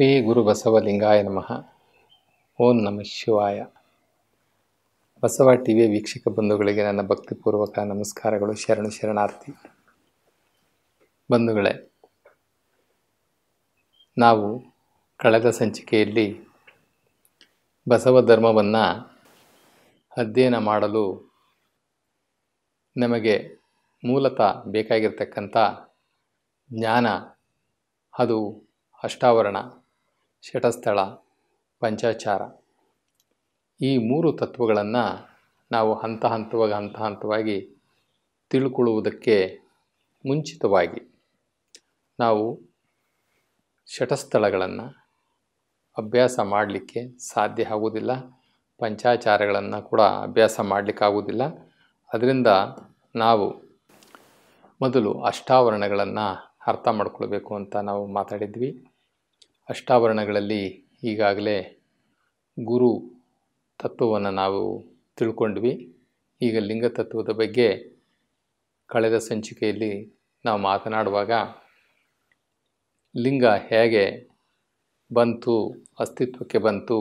ಶ್ರೀ ಗುರು ಬಸವಲಿಂಗಾಯ ನಮಃ ಓಂ ನಮ ಶಿವಾಯ ಬಸವ ಟಿ ವಿ ವೀಕ್ಷಕ ಬಂಧುಗಳಿಗೆ ನನ್ನ ಭಕ್ತಿಪೂರ್ವಕ ನಮಸ್ಕಾರಗಳು ಶರಣು ಶರಣಾರ್ಥಿ ಬಂಧುಗಳೇ ನಾವು ಕಳೆದ ಸಂಚಿಕೆಯಲ್ಲಿ ಬಸವ ಧರ್ಮವನ್ನು ಅಧ್ಯಯನ ಮಾಡಲು ನಮಗೆ ಮೂಲತಃ ಬೇಕಾಗಿರ್ತಕ್ಕಂಥ ಜ್ಞಾನ ಅದು ಅಷ್ಟಾವರಣ ಷಟಸ್ಥಳ ಪಂಚಾಚಾರ ಈ ಮೂರು ತತ್ವಗಳನ್ನು ನಾವು ಹಂತ ಹಂತವಾಗಿ ಹಂತ ಹಂತವಾಗಿ ತಿಳ್ಕೊಳ್ಳುವುದಕ್ಕೆ ಮುಂಚಿತವಾಗಿ ನಾವು ಶಠಸ್ಥಳಗಳನ್ನು ಅಭ್ಯಾಸ ಮಾಡಲಿಕ್ಕೆ ಸಾಧ್ಯ ಆಗುವುದಿಲ್ಲ ಪಂಚಾಚಾರಗಳನ್ನು ಕೂಡ ಅಭ್ಯಾಸ ಮಾಡಲಿಕ್ಕಾಗುವುದಿಲ್ಲ ಅದರಿಂದ ನಾವು ಮೊದಲು ಅಷ್ಟಾವರಣಗಳನ್ನು ಅರ್ಥ ಮಾಡ್ಕೊಳ್ಬೇಕು ಅಂತ ನಾವು ಮಾತಾಡಿದ್ವಿ ಅಷ್ಟಾವರಣಗಳಲ್ಲಿ ಈಗಾಗಲೇ ಗುರು ತತ್ವವನ್ನು ನಾವು ತಿಳ್ಕೊಂಡ್ವಿ ಈಗ ಲಿಂಗ ತತ್ವದ ಬಗ್ಗೆ ಕಳೆದ ಸಂಚಿಕೆಯಲ್ಲಿ ನಾವು ಮಾತನಾಡುವಾಗ ಲಿಂಗ ಹೇಗೆ ಬಂತು ಅಸ್ತಿತ್ವಕ್ಕೆ ಬಂತು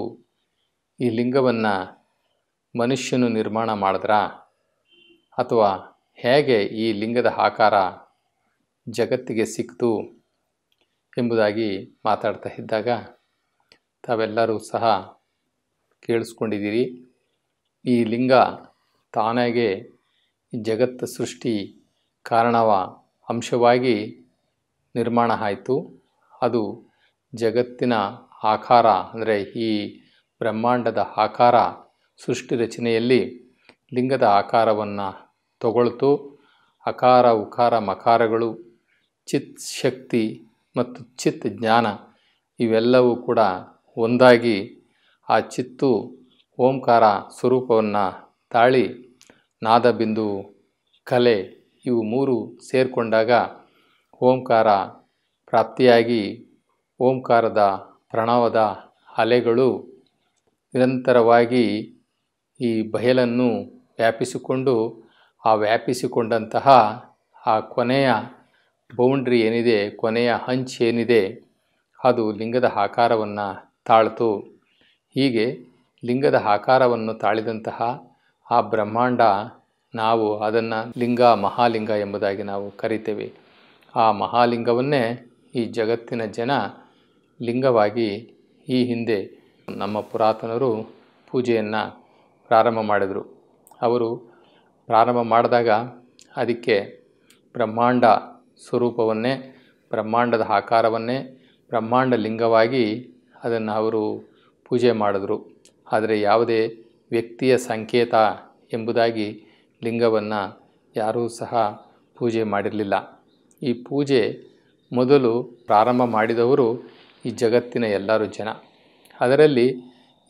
ಈ ಲಿಂಗವನ್ನು ಮನುಷ್ಯನು ನಿರ್ಮಾಣ ಮಾಡಿದ್ರ ಅಥವಾ ಹೇಗೆ ಈ ಲಿಂಗದ ಆಕಾರ ಜಗತ್ತಿಗೆ ಸಿಕ್ತು ಎಂಬುದಾಗಿ ಮಾತಾಡ್ತಾ ಇದ್ದಾಗ ತಾವೆಲ್ಲರೂ ಸಹ ಕೇಳಿಸ್ಕೊಂಡಿದ್ದೀರಿ ಈ ಲಿಂಗ ತಾನಾಗೆ ಜಗತ್ತು ಸೃಷ್ಟಿ ಕಾರಣವ ಅಂಶವಾಗಿ ನಿರ್ಮಾಣ ಆಯಿತು ಅದು ಜಗತ್ತಿನ ಆಕಾರ ಅಂದರೆ ಈ ಬ್ರಹ್ಮಾಂಡದ ಆಕಾರ ಸೃಷ್ಟಿ ರಚನೆಯಲ್ಲಿ ಲಿಂಗದ ಆಕಾರವನ್ನು ತಗೊಳ್ತು ಅಕಾರ ಉಕಾರ ಮಕಾರಗಳು ಚಿತ್ ಶಕ್ತಿ ಮತ್ತು ಚಿತ್ ಜ್ಞಾನ ಇವೆಲ್ಲವೂ ಕೂಡ ಒಂದಾಗಿ ಆ ಚಿತ್ತು ಓಂಕಾರ ಸ್ವರೂಪವನ್ನು ತಾಳಿ ನಾದಬಿಂದು ಕಲೆ ಇವು ಮೂರು ಸೇರಿಕೊಂಡಾಗ ಓಂಕಾರ ಪ್ರಾಪ್ತಿಯಾಗಿ ಓಂಕಾರದ ಪ್ರಣವದ ಅಲೆಗಳು ನಿರಂತರವಾಗಿ ಈ ಬಯಲನ್ನು ವ್ಯಾಪಿಸಿಕೊಂಡು ಆ ವ್ಯಾಪಿಸಿಕೊಂಡಂತಹ ಆ ಕೊನೆಯ ಬೌಂಡ್ರಿ ಏನಿದೆ ಕೊನೆಯ ಹಂಚ್ ಏನಿದೆ ಅದು ಲಿಂಗದ ಆಕಾರವನ್ನು ತಾಳ್ತು ಹೀಗೆ ಲಿಂಗದ ಆಕಾರವನ್ನು ತಾಳಿದಂತಹ ಆ ಬ್ರಹ್ಮಾಂಡ ನಾವು ಅದನ್ನು ಲಿಂಗ ಮಹಾಲಿಂಗ ಎಂಬುದಾಗಿ ನಾವು ಕರಿತೇವೆ ಆ ಮಹಾಲಿಂಗವನ್ನೇ ಈ ಜಗತ್ತಿನ ಜನ ಲಿಂಗವಾಗಿ ಈ ಹಿಂದೆ ನಮ್ಮ ಪುರಾತನರು ಪೂಜೆಯನ್ನು ಪ್ರಾರಂಭ ಮಾಡಿದರು ಅವರು ಪ್ರಾರಂಭ ಮಾಡಿದಾಗ ಅದಕ್ಕೆ ಬ್ರಹ್ಮಾಂಡ ಸ್ವರೂಪವನ್ನೇ ಬ್ರಹ್ಮಾಂಡದ ಆಕಾರವನ್ನೇ ಬ್ರಹ್ಮಾಂಡ ಲಿಂಗವಾಗಿ ಅದನ್ನು ಅವರು ಪೂಜೆ ಮಾಡಿದ್ರು ಆದರೆ ಯಾವುದೇ ವ್ಯಕ್ತಿಯ ಸಂಕೇತ ಎಂಬುದಾಗಿ ಲಿಂಗವನ್ನು ಯಾರೂ ಸಹ ಪೂಜೆ ಮಾಡಿರಲಿಲ್ಲ ಈ ಪೂಜೆ ಮೊದಲು ಪ್ರಾರಂಭ ಮಾಡಿದವರು ಈ ಜಗತ್ತಿನ ಎಲ್ಲರೂ ಜನ ಅದರಲ್ಲಿ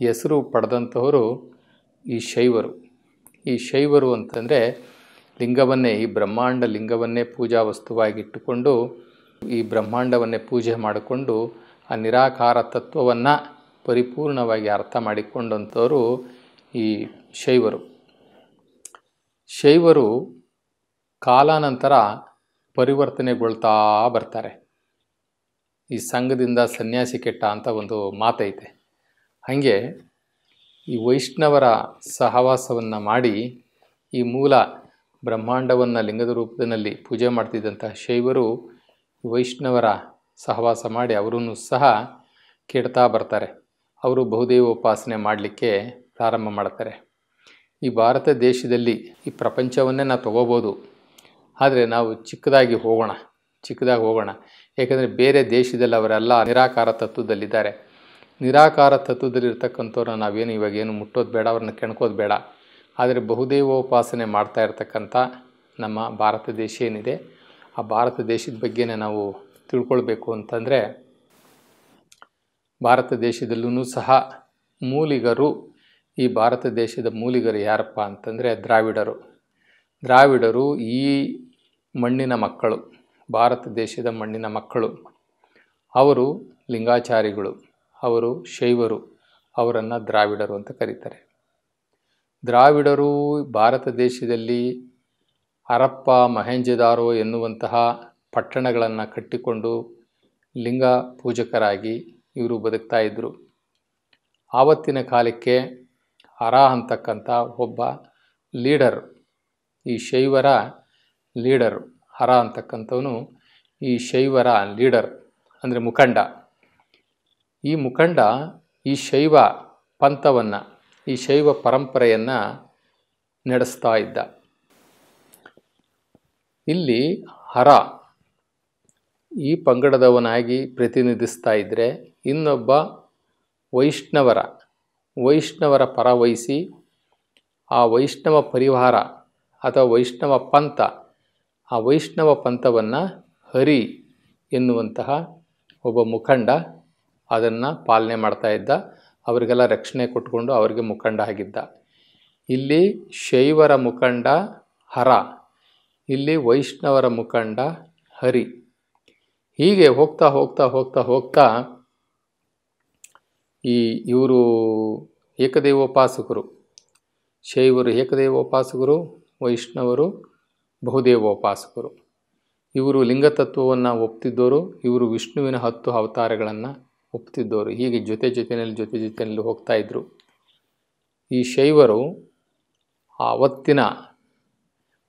ಹೆಸರು ಪಡೆದಂಥವರು ಈ ಶೈವರು ಈ ಶೈವರು ಅಂತಂದರೆ ಲಿಂಗವನ್ನೇ ಈ ಬ್ರಹ್ಮಾಂಡ ಲಿಂಗವನ್ನೇ ಪೂಜಾ ವಸ್ತುವಾಗಿಟ್ಟುಕೊಂಡು ಈ ಬ್ರಹ್ಮಾಂಡವನ್ನೇ ಪೂಜೆ ಮಾಡಿಕೊಂಡು ಆ ನಿರಾಕಾರ ತತ್ವವನ್ನು ಪರಿಪೂರ್ಣವಾಗಿ ಅರ್ಥ ಮಾಡಿಕೊಂಡಂಥವರು ಈ ಶೈವರು ಶೈವರು ಕಾಲಾನಂತರ ಪರಿವರ್ತನೆಗೊಳ್ತಾ ಬರ್ತಾರೆ ಈ ಸಂಘದಿಂದ ಸನ್ಯಾಸಿ ಕೆಟ್ಟ ಅಂತ ಒಂದು ಮಾತೈತೆ ಹಾಗೆ ಈ ವೈಷ್ಣವರ ಸಹವಾಸವನ್ನು ಮಾಡಿ ಈ ಮೂಲ ಬ್ರಹ್ಮಾಂಡವನ್ನು ಲಿಂಗದ ರೂಪದಲ್ಲಿ ಪೂಜೆ ಮಾಡ್ತಿದ್ದಂತಹ ಶೈವರು ವೈಷ್ಣವರ ಸಹವಾಸ ಮಾಡಿ ಅವರನ್ನು ಸಹ ಕೆಡ್ತಾ ಬರ್ತಾರೆ ಅವರು ಬಹುದೇವ ಉಪಾಸನೆ ಮಾಡಲಿಕ್ಕೆ ಪ್ರಾರಂಭ ಮಾಡ್ತಾರೆ ಈ ಭಾರತ ದೇಶದಲ್ಲಿ ಈ ಪ್ರಪಂಚವನ್ನೇ ನಾವು ತಗೋಬೋದು ಆದರೆ ನಾವು ಚಿಕ್ಕದಾಗಿ ಹೋಗೋಣ ಚಿಕ್ಕದಾಗಿ ಹೋಗೋಣ ಏಕೆಂದರೆ ಬೇರೆ ದೇಶದಲ್ಲಿ ಅವರೆಲ್ಲ ನಿರಾಕಾರ ತತ್ವದಲ್ಲಿದ್ದಾರೆ ನಿರಾಕಾರ ತತ್ವದಲ್ಲಿರ್ತಕ್ಕಂಥವ್ರನ್ನ ನಾವೇನು ಇವಾಗ ಏನು ಮುಟ್ಟೋದು ಬೇಡ ಅವ್ರನ್ನ ಕೆಣ್ಕೋದು ಬೇಡ ಆದರೆ ಬಹುದೇವೋಪಾಸನೆ ಮಾಡ್ತಾ ಇರ್ತಕ್ಕಂಥ ನಮ್ಮ ಭಾರತ ದೇಶ ಏನಿದೆ ಆ ಭಾರತ ದೇಶದ ಬಗ್ಗೆನೇ ನಾವು ತಿಳ್ಕೊಳ್ಬೇಕು ಅಂತಂದರೆ ಭಾರತ ದೇಶದಲ್ಲೂ ಸಹ ಮೂಲಿಗರು ಈ ಭಾರತ ದೇಶದ ಮೂಲಿಗರು ಯಾರಪ್ಪ ಅಂತಂದರೆ ದ್ರಾವಿಡರು ದ್ರಾವಿಡರು ಈ ಮಣ್ಣಿನ ಮಕ್ಕಳು ಭಾರತ ದೇಶದ ಮಣ್ಣಿನ ಮಕ್ಕಳು ಅವರು ಲಿಂಗಾಚಾರಿಗಳು ಅವರು ಶೈವರು ಅವರನ್ನು ದ್ರಾವಿಡರು ಅಂತ ಕರೀತಾರೆ ದ್ರಾವಿಡರು ಭಾರತ ದೇಶದಲ್ಲಿ ಹರಪ್ಪ ಮಹೇಂಜದಾರೋ ಎನ್ನುವಂತಹ ಪಟ್ಟಣಗಳನ್ನು ಕಟ್ಟಿಕೊಂಡು ಲಿಂಗ ಪೂಜಕರಾಗಿ ಇವರು ಬದುಕ್ತಾ ಇದ್ದರು ಆವತ್ತಿನ ಕಾಲಕ್ಕೆ ಹರ ಅಂತಕ್ಕಂಥ ಒಬ್ಬ ಲೀಡರ್ ಈ ಶೈವರ ಲೀಡರ್ ಹರ ಅಂತಕ್ಕಂಥವನು ಈ ಶೈವರ ಲೀಡರ್ ಅಂದರೆ ಮುಖಂಡ ಈ ಮುಖಂಡ ಈ ಶೈವ ಪಂಥವನ್ನು ಈ ಶೈವ ಪರಂಪರೆಯನ್ನು ನಡೆಸ್ತಾ ಇದ್ದ ಇಲ್ಲಿ ಹರ ಈ ಪಂಗಡದವನಾಗಿ ಪ್ರತಿನಿಧಿಸ್ತಾ ಇದ್ದರೆ ಇನ್ನೊಬ್ಬ ವೈಷ್ಣವರ ವೈಷ್ಣವರ ಪರವಹಿಸಿ ಆ ವೈಷ್ಣವ ಪರಿವಾರ ಅಥವಾ ವೈಷ್ಣವ ಪಂಥ ಆ ವೈಷ್ಣವ ಪಂಥವನ್ನು ಹರಿ ಎನ್ನುವಂತಹ ಒಬ್ಬ ಮುಖಂಡ ಅದನ್ನು ಪಾಲನೆ ಮಾಡ್ತಾ ಇದ್ದ ಅವರಿಗೆಲ್ಲ ರಕ್ಷಣೆ ಕೊಟ್ಟುಕೊಂಡು ಅವರಿಗೆ ಮುಖಂಡ ಆಗಿದ್ದ ಇಲ್ಲಿ ಶೈವರ ಮುಖಂಡ ಹರ ಇಲ್ಲಿ ವೈಷ್ಣವರ ಮುಖಂಡ ಹರಿ ಹೀಗೆ ಹೋಗ್ತಾ ಹೋಗ್ತಾ ಹೋಗ್ತಾ ಹೋಗ್ತಾ ಈ ಇವರು ಏಕದೇವೋಪಾಸಕರು ಶೈವರು ಏಕದೇವೋಪಾಸಕರು ವೈಷ್ಣವರು ಬಹುದೇವೋಪಾಸಕರು ಇವರು ಲಿಂಗತತ್ವವನ್ನು ಒಪ್ತಿದ್ದವರು ಇವರು ವಿಷ್ಣುವಿನ ಹತ್ತು ಅವತಾರಗಳನ್ನು ಒಪ್ತಿದ್ದವರು ಹೀಗೆ ಜೊತೆ ಜೊತೆಯಲ್ಲಿ ಜೊತೆ ಜೊತೆಯಲ್ಲಿ ಹೋಗ್ತಾಯಿದ್ರು ಈ ಶೈವರು ಆವತ್ತಿನ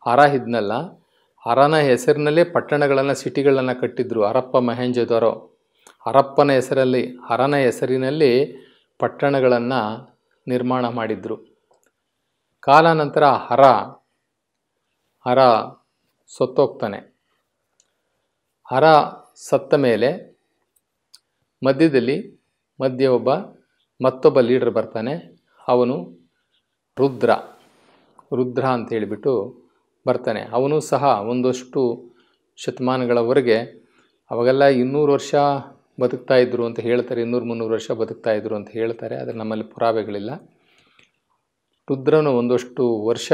ಹರ ಇದ್ನಲ್ಲ ಹರನ ಹೆಸರಿನಲ್ಲೇ ಪಟ್ಟಣಗಳನ್ನು ಸಿಟಿಗಳನ್ನು ಕಟ್ಟಿದ್ರು ಹರಪ್ಪ ಮಹೇಂಜದವರು ಹರಪ್ಪನ ಹೆಸರಲ್ಲಿ ಹರನ ಹೆಸರಿನಲ್ಲಿ ಪಟ್ಟಣಗಳನ್ನು ನಿರ್ಮಾಣ ಮಾಡಿದರು ಕಾಲಾನಂತರ ಹರ ಹರ ಸತ್ತೋಗ್ತಾನೆ ಹರ ಸತ್ತ ಮೇಲೆ ಮಧ್ಯದಲ್ಲಿ ಮಧ್ಯೆ ಒಬ್ಬ ಮತ್ತೊಬ್ಬ ಲೀಡರ್ ಬರ್ತಾನೆ ಅವನು ರುದ್ರ ರುದ್ರ ಅಂತ ಹೇಳಿಬಿಟ್ಟು ಬರ್ತಾನೆ ಅವನು ಸಹ ಒಂದಷ್ಟು ಶತಮಾನಗಳವರೆಗೆ ಅವಾಗೆಲ್ಲ ಇನ್ನೂರು ವರ್ಷ ಬದುಕ್ತಾ ಇದ್ದರು ಅಂತ ಹೇಳ್ತಾರೆ ಇನ್ನೂರು ಮುನ್ನೂರು ವರ್ಷ ಬದುಕ್ತಾ ಇದ್ದರು ಅಂತ ಹೇಳ್ತಾರೆ ಆದರೆ ನಮ್ಮಲ್ಲಿ ಪುರಾವೆಗಳಿಲ್ಲ ರುದ್ರನು ಒಂದಷ್ಟು ವರ್ಷ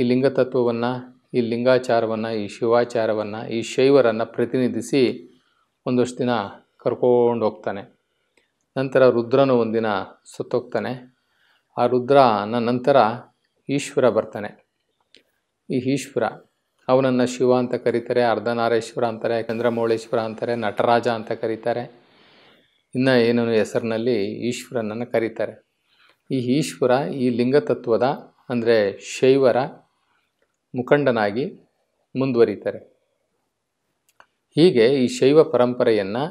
ಈ ಲಿಂಗತತ್ವವನ್ನು ಈ ಲಿಂಗಾಚಾರವನ್ನು ಈ ಶಿವಾಚಾರವನ್ನು ಈ ಶೈವರನ್ನು ಪ್ರತಿನಿಧಿಸಿ ಒಂದಷ್ಟು ದಿನ ಕರ್ಕೊಂಡು ಹೋಗ್ತಾನೆ ನಂತರ ರುದ್ರನು ಒಂದಿನ ಸುತ್ತೋಗ್ತಾನೆ ಆ ರುದ್ರನ ನಂತರ ಈಶ್ವರ ಬರ್ತಾನೆ ಈ ಈಶ್ವರ ಅವನನ್ನು ಶಿವ ಅಂತ ಕರೀತಾರೆ ಅರ್ಧನಾರೇಶ್ವರ ಅಂತಾರೆ ಚಂದ್ರಮೌಳೇಶ್ವರ ಅಂತಾರೆ ನಟರಾಜ ಅಂತ ಕರೀತಾರೆ ಇನ್ನು ಏನೇನು ಹೆಸರಿನಲ್ಲಿ ಈಶ್ವರನನ್ನು ಕರೀತಾರೆ ಈ ಈಶ್ವರ ಈ ಲಿಂಗತತ್ವದ ಅಂದರೆ ಶೈವರ ಮುಖಂಡನಾಗಿ ಮುಂದುವರಿತಾರೆ ಹೀಗೆ ಈ ಶೈವ ಪರಂಪರೆಯನ್ನು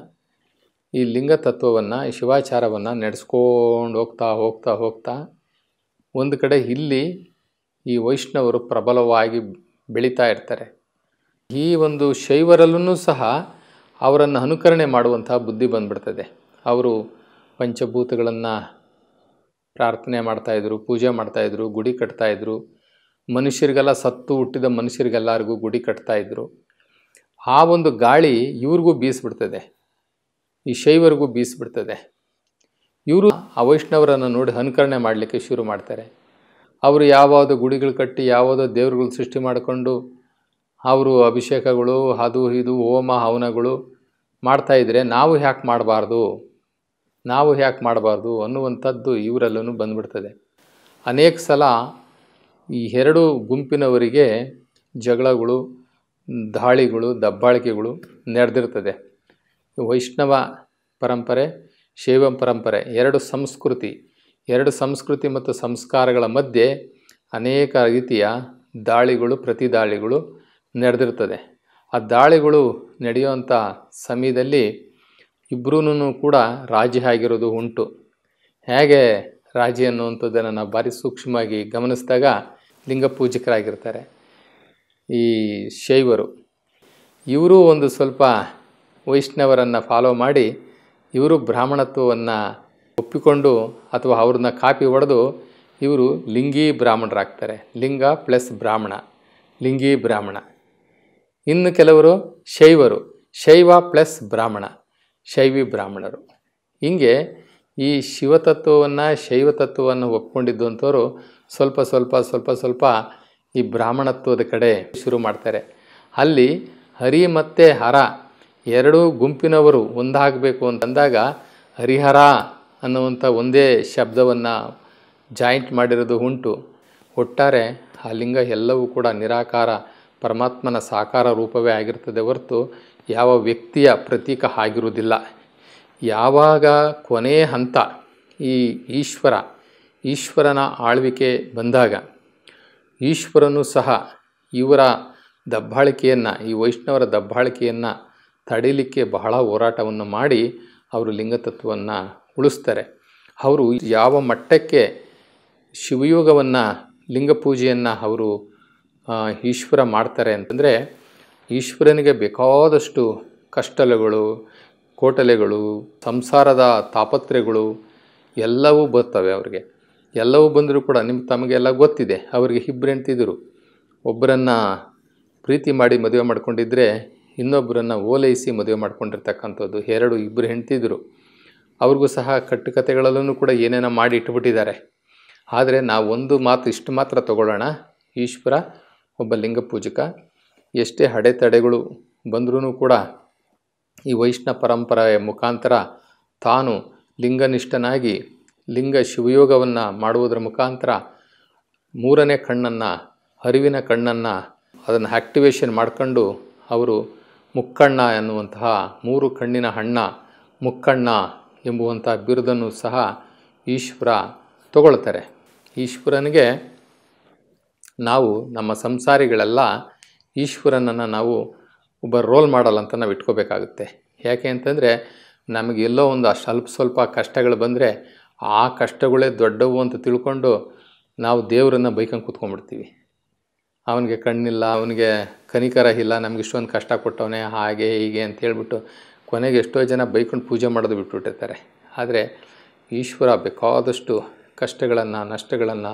ಈ ಲಿಂಗ ತತ್ವವನ್ನು ಶಿವಾಚಾರವನ್ನು ನಡೆಸ್ಕೊಂಡು ಹೋಗ್ತಾ ಹೋಗ್ತಾ ಹೋಗ್ತಾ ಒಂದು ಕಡೆ ಇಲ್ಲಿ ಈ ವೈಷ್ಣವರು ಪ್ರಬಲವಾಗಿ ಬೆಳೀತಾ ಇರ್ತಾರೆ ಈ ಒಂದು ಶೈವರಲ್ಲೂ ಸಹ ಅವರನ್ನು ಅನುಕರಣೆ ಮಾಡುವಂತಹ ಬುದ್ಧಿ ಬಂದ್ಬಿಡ್ತದೆ ಅವರು ಪಂಚಭೂತಗಳನ್ನು ಪ್ರಾರ್ಥನೆ ಮಾಡ್ತಾಯಿದ್ರು ಪೂಜೆ ಮಾಡ್ತಾಯಿದ್ರು ಗುಡಿ ಕಟ್ತಾಯಿದ್ರು ಮನುಷ್ಯರಿಗೆಲ್ಲ ಸತ್ತು ಹುಟ್ಟಿದ ಮನುಷ್ಯರಿಗೆಲ್ಲರಿಗೂ ಗುಡಿ ಕಟ್ತಾಯಿದ್ರು ಆ ಒಂದು ಗಾಳಿ ಇವ್ರಿಗೂ ಬೀಸಿಬಿಡ್ತದೆ ಈ ಶೈವರಿಗೂ ಬೀಸಿಬಿಡ್ತದೆ ಇವರು ವೈಷ್ಣವರನ್ನು ನೋಡಿ ಅನುಕರಣೆ ಮಾಡಲಿಕ್ಕೆ ಶುರು ಮಾಡ್ತಾರೆ ಅವರು ಯಾವಾದ ಗುಡಿಗಳು ಕಟ್ಟಿ ಯಾವುದೋ ದೇವ್ರುಗಳು ಸೃಷ್ಟಿ ಮಾಡಿಕೊಂಡು ಅವರು ಅಭಿಷೇಕಗಳು ಅದು ಇದು ಹೋಮ ಹವನಗಳು ಮಾಡ್ತಾಯಿದ್ರೆ ನಾವು ಹ್ಯಾಕ್ ಮಾಡಬಾರ್ದು ನಾವು ಹ್ಯಾಕ್ ಮಾಡಬಾರ್ದು ಅನ್ನುವಂಥದ್ದು ಇವರಲ್ಲೂ ಬಂದ್ಬಿಡ್ತದೆ ಅನೇಕ ಸಲ ಈ ಎರಡು ಗುಂಪಿನವರಿಗೆ ಜಗಳಗಳು ದಾಳಿಗಳು ದಬ್ಬಾಳಿಕೆಗಳು ನಡೆದಿರ್ತದೆ ವೈಷ್ಣವ ಪರಂಪರೆ ಶೈವ ಪರಂಪರೆ ಎರಡು ಸಂಸ್ಕೃತಿ ಎರಡು ಸಂಸ್ಕೃತಿ ಮತ್ತು ಸಂಸ್ಕಾರಗಳ ಮಧ್ಯೆ ಅನೇಕ ರೀತಿಯ ದಾಳಿಗಳು ಪ್ರತಿ ದಾಳಿಗಳು ನಡೆದಿರ್ತದೆ ಆ ದಾಳಿಗಳು ನಡೆಯುವಂಥ ಸಮಯದಲ್ಲಿ ಇಬ್ಬರೂ ಕೂಡ ರಾಜಿ ಆಗಿರೋದು ಉಂಟು ಹೇಗೆ ರಾಜಿ ಅನ್ನುವಂಥದ್ದನ್ನು ನಾವು ಭಾರಿ ಸೂಕ್ಷ್ಮವಾಗಿ ಗಮನಿಸಿದಾಗ ಲಿಂಗ ಪೂಜಕರಾಗಿರ್ತಾರೆ ಈ ಶೈವರು ಇವರು ಒಂದು ಸ್ವಲ್ಪ ವೈಷ್ಣವರನ್ನು ಫಾಲೋ ಮಾಡಿ ಇವರು ಬ್ರಾಹ್ಮಣತ್ವವನ್ನು ಒಪ್ಪಿಕೊಂಡು ಅಥವಾ ಅವ್ರನ್ನ ಕಾಪಿ ಹೊಡೆದು ಇವರು ಲಿಂಗಿ ಬ್ರಾಹ್ಮಣರಾಗ್ತಾರೆ ಲಿಂಗ ಪ್ಲಸ್ ಬ್ರಾಹ್ಮಣ ಲಿಂಗಿ ಬ್ರಾಹ್ಮಣ ಇನ್ನು ಕೆಲವರು ಶೈವರು ಶೈವ ಪ್ಲಸ್ ಬ್ರಾಹ್ಮಣ ಶೈವಿ ಬ್ರಾಹ್ಮಣರು ಹೀಗೆ ಈ ಶಿವತತ್ವವನ್ನು ಶೈವತತ್ವವನ್ನು ಒಪ್ಕೊಂಡಿದ್ದು ಸ್ವಲ್ಪ ಸ್ವಲ್ಪ ಸ್ವಲ್ಪ ಸ್ವಲ್ಪ ಈ ಬ್ರಾಹ್ಮಣತ್ವದ ಕಡೆ ಶುರು ಮಾಡ್ತಾರೆ ಅಲ್ಲಿ ಹರಿ ಮತ್ತು ಹರ ಎರಡೂ ಗುಂಪಿನವರು ಒಂದಾಗಬೇಕು ಅಂತಂದಾಗ ಹರಿಹರ ಅನ್ನುವಂಥ ಒಂದೇ ಶಬ್ದವನ್ನು ಜಾಯಿಂಟ್ ಮಾಡಿರೋದು ಉಂಟು ಒಟ್ಟಾರೆ ಆ ಲಿಂಗ ಎಲ್ಲವೂ ಕೂಡ ನಿರಾಕಾರ ಪರಮಾತ್ಮನ ಸಾಕಾರ ರೂಪವೇ ಆಗಿರ್ತದೆ ಹೊರತು ಯಾವ ವ್ಯಕ್ತಿಯ ಪ್ರತೀಕ ಆಗಿರುವುದಿಲ್ಲ ಯಾವಾಗ ಕೊನೆಯ ಹಂತ ಈ ಈಶ್ವರ ಈಶ್ವರನ ಆಳ್ವಿಕೆ ಬಂದಾಗ ಈಶ್ವರನೂ ಸಹ ಇವರ ದಬ್ಬಾಳಿಕೆಯನ್ನು ಈ ವೈಷ್ಣವರ ದಬ್ಬಾಳಿಕೆಯನ್ನು ತಡೀಲಿಕ್ಕೆ ಬಹಳ ಹೋರಾಟವನ್ನು ಮಾಡಿ ಅವರು ಲಿಂಗತತ್ವವನ್ನು ಉಳಿಸ್ತಾರೆ ಅವರು ಯಾವ ಮಟ್ಟಕ್ಕೆ ಶಿವಯೋಗವನ್ನು ಲಿಂಗ ಪೂಜೆಯನ್ನು ಅವರು ಈಶ್ವರ ಮಾಡ್ತಾರೆ ಅಂತಂದರೆ ಈಶ್ವರನಿಗೆ ಬೇಕಾದಷ್ಟು ಕಷ್ಟಗಳು ಕೋಟಲೆಗಳು ಸಂಸಾರದ ತಾಪತ್ರೆಗಳು ಎಲ್ಲವೂ ಬರ್ತವೆ ಅವರಿಗೆ ಎಲ್ಲವೂ ಬಂದರೂ ಕೂಡ ನಿಮ್ಮ ತಮಗೆಲ್ಲ ಗೊತ್ತಿದೆ ಅವರಿಗೆ ಇಬ್ಬರು ಅಂತಿದ್ದರು ಒಬ್ಬರನ್ನು ಪ್ರೀತಿ ಮಾಡಿ ಮದುವೆ ಮಾಡಿಕೊಂಡಿದ್ದರೆ ಇನ್ನೊಬ್ಬರನ್ನು ಓಲೈಸಿ ಮದುವೆ ಮಾಡ್ಕೊಂಡಿರ್ತಕ್ಕಂಥದ್ದು ಎರಡು ಇಬ್ಬರು ಹೆಂಡ್ತಿದ್ರು ಅವ್ರಿಗೂ ಸಹ ಕಟ್ಟುಕತೆಗಳಲ್ಲೂ ಕೂಡ ಏನೇನೋ ಮಾಡಿ ಇಟ್ಬಿಟ್ಟಿದ್ದಾರೆ ಆದರೆ ನಾವು ಒಂದು ಮಾತು ಇಷ್ಟು ಮಾತ್ರ ತಗೊಳ್ಳೋಣ ಈಶ್ವರ ಒಬ್ಬ ಲಿಂಗ ಪೂಜಕ ಎಷ್ಟೇ ಅಡೆತಡೆಗಳು ಬಂದರೂ ಕೂಡ ಈ ವೈಷ್ಣವ ಪರಂಪರೆಯ ಮುಖಾಂತರ ತಾನು ಲಿಂಗನಿಷ್ಠನಾಗಿ ಲಿಂಗ ಶಿವಯೋಗವನ್ನು ಮಾಡುವುದರ ಮುಖಾಂತರ ಮೂರನೇ ಕಣ್ಣನ್ನು ಅರಿವಿನ ಕಣ್ಣನ್ನು ಅದನ್ನು ಆ್ಯಕ್ಟಿವೇಷನ್ ಮಾಡ್ಕೊಂಡು ಅವರು ಮುಕ್ಕಣ್ಣ ಎನ್ನುವಂತಹ ಮೂರು ಕಣ್ಣಿನ ಹಣ್ಣ ಮುಕ್ಕಣ್ಣ ಎಂಬುವಂತಹ ಬಿರುದನ್ನು ಸಹ ಈಶ್ವರ ತಗೊಳ್ತಾರೆ ಈಶ್ವರನಿಗೆ ನಾವು ನಮ್ಮ ಸಂಸಾರಿಗಳೆಲ್ಲ ಈಶ್ವರನನ್ನು ನಾವು ಒಬ್ಬ ರೋಲ್ ಮಾಡಲ್ಲಂತ ಅಂತ ನಾವು ಇಟ್ಕೋಬೇಕಾಗುತ್ತೆ ಯಾಕೆ ಅಂತಂದರೆ ನಮಗೆ ಎಲ್ಲೋ ಒಂದು ಸ್ವಲ್ಪ ಸ್ವಲ್ಪ ಕಷ್ಟಗಳು ಬಂದರೆ ಆ ಕಷ್ಟಗಳೇ ದೊಡ್ಡವು ಅಂತ ತಿಳ್ಕೊಂಡು ನಾವು ದೇವರನ್ನು ಬೈಕಂಗೆ ಕೂತ್ಕೊಂಡ್ಬಿಡ್ತೀವಿ ಅವನಿಗೆ ಕಣ್ಣಿಲ್ಲ ಅವನಿಗೆ ಕನಿಕರ ಇಲ್ಲ ನಮ್ಗೆ ಇಷ್ಟೊಂದು ಕಷ್ಟ ಕೊಟ್ಟವನೇ ಹಾಗೆ ಹೀಗೆ ಅಂತ ಹೇಳಿಬಿಟ್ಟು ಕೊನೆಗೆ ಎಷ್ಟೋ ಜನ ಬೈಕೊಂಡು ಪೂಜೆ ಮಾಡೋದು ಬಿಟ್ಬಿಟ್ಟಿರ್ತಾರೆ ಆದರೆ ಈಶ್ವರ ಬೇಕಾದಷ್ಟು ಕಷ್ಟಗಳನ್ನು ನಷ್ಟಗಳನ್ನು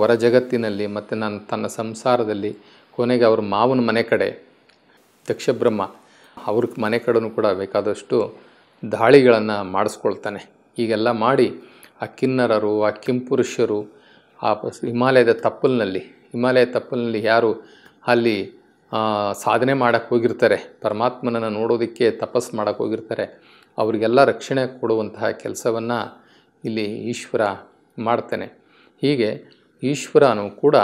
ಹೊರ ಜಗತ್ತಿನಲ್ಲಿ ಮತ್ತು ನಾನು ತನ್ನ ಸಂಸಾರದಲ್ಲಿ ಕೊನೆಗೆ ಅವ್ರ ಮಾವನ ಮನೆ ಕಡೆ ದಕ್ಷಬ್ರಹ್ಮ ಅವ್ರ ಮನೆ ಕಡೆಯೂ ಕೂಡ ಬೇಕಾದಷ್ಟು ದಾಳಿಗಳನ್ನು ಮಾಡಿಸ್ಕೊಳ್ತಾನೆ ಹೀಗೆಲ್ಲ ಮಾಡಿ ಆ ಕಿನ್ನರರು ಆ ಕಿಂಪುರುಷರು ಆ ಹಿಮಾಲಯದ ತಪ್ಪಲಿನಲ್ಲಿ ಹಿಮಾಲಯ ತಪ್ಪಲಿನಲ್ಲಿ ಯಾರು ಅಲ್ಲಿ ಸಾಧನೆ ಮಾಡೋಕ್ಕೆ ಹೋಗಿರ್ತಾರೆ ಪರಮಾತ್ಮನನ್ನು ನೋಡೋದಕ್ಕೆ ತಪಸ್ಸು ಮಾಡೋಕ್ಕೆ ಹೋಗಿರ್ತಾರೆ ಅವರಿಗೆಲ್ಲ ರಕ್ಷಣೆ ಕೊಡುವಂತಹ ಕೆಲಸವನ್ನು ಇಲ್ಲಿ ಈಶ್ವರ ಮಾಡ್ತಾನೆ ಹೀಗೆ ಈಶ್ವರನು ಕೂಡ